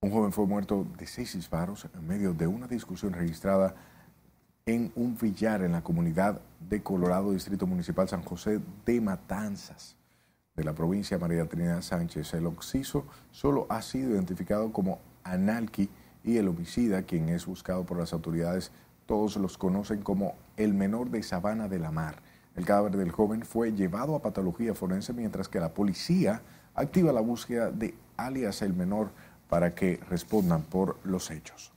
Un joven fue muerto de seis disparos en medio de una discusión registrada en un villar en la comunidad de Colorado, Distrito Municipal San José de Matanzas, de la provincia María Trinidad Sánchez. El occiso solo ha sido identificado como Analqui y el homicida, quien es buscado por las autoridades, todos los conocen como el menor de Sabana de la Mar. El cadáver del joven fue llevado a patología forense mientras que la policía activa la búsqueda de alias el menor para que respondan por los hechos.